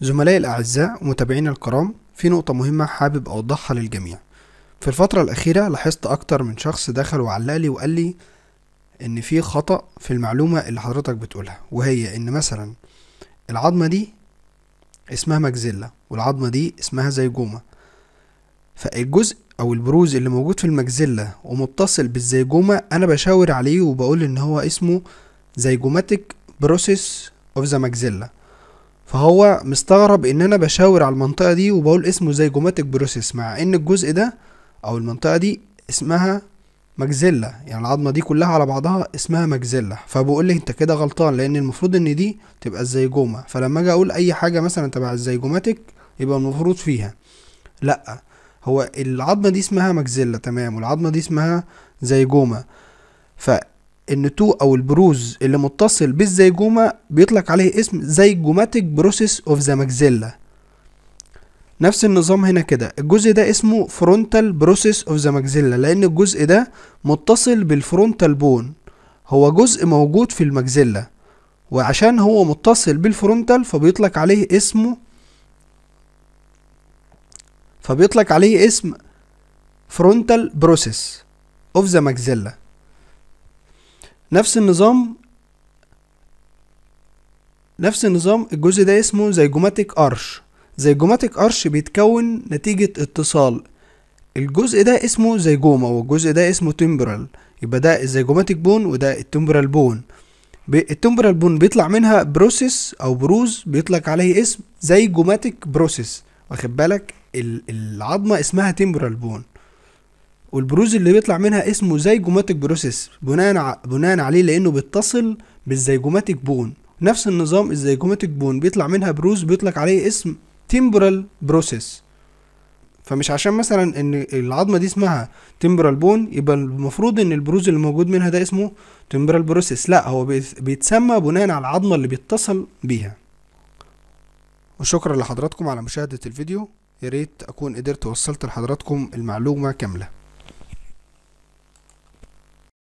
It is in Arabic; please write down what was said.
زملائي الأعزاء ومتابعينا الكرام في نقطة مهمة حابب أوضحها للجميع في الفترة الأخيرة لاحظت أكتر من شخص دخل وعلق لي وقال لي إن في خطأ في المعلومة اللي حضرتك بتقولها وهي إن مثلا العظمة دي اسمها مجزلة والعظمة دي اسمها زيجومة فالجزء أو البروز اللي موجود في المجزلة ومتصل بالزيجومة أنا بشاور عليه وبقول إن هو اسمه زيجوماتيك بروسيس أوف ذا فهو مستغرب ان انا بشاور على المنطقه دي وبقول اسمه جوماتيك بروسيس مع ان الجزء ده او المنطقه دي اسمها مجزلة يعني العظمة دي كلها على بعضها اسمها مجزلة فبقول لي انت كده غلطان لان المفروض ان دي تبقى الزيجومة فلما اجي اقول اي حاجة مثلا تبع الزيجوماتيك يبقى المفروض فيها لا هو العظمة دي اسمها مجزلة تمام والعظمة دي اسمها زيجومة ف تو او البروز اللي متصل بالزيجومة بيطلق عليه اسم زيجوماتيك بروسيس اوف ذا ماكزيلا نفس النظام هنا كده الجزء ده اسمه فرونتال بروسيس اوف ذا ماكزيلا لان الجزء ده متصل بالفرونتال بون هو جزء موجود في الماكزيلا وعشان هو متصل بالفرونتال فبيطلق عليه اسمه فبيطلق عليه اسم فرونتال بروسيس اوف ذا ماكزيلا نفس النظام نفس النظام الجزء ده اسمه زيجوماتيك ارش زيجوماتيك ارش بيتكون نتيجة اتصال الجزء ده اسمه زيجوما والجزء ده اسمه تمبرال يبقى ده الزيجوماتيك بون وده التمبرال بون التمبرال بون بيطلع منها بروسيس او بروز بيطلق عليه اسم زيجوماتيك بروسيس واخد بالك العظمه اسمها تمبرال بون والبروز اللي بيطلع منها اسمه زيجوماتيك بروسيس بناء بناء عليه لانه بيتصل بالزيجوماتيك بون نفس النظام الزيجوماتيك بون بيطلع منها بروز بيطلق عليه اسم تيمبرال بروسيس فمش عشان مثلا ان العظمه دي اسمها تيمبرال بون يبقى المفروض ان البروز اللي موجود منها ده اسمه تيمبرال بروسيس لا هو بيتسمى بناء على العظمه اللي بيتصل بيها وشكرا لحضراتكم على مشاهده الفيديو يا ريت اكون قدرت وصلت لحضراتكم المعلومه كامله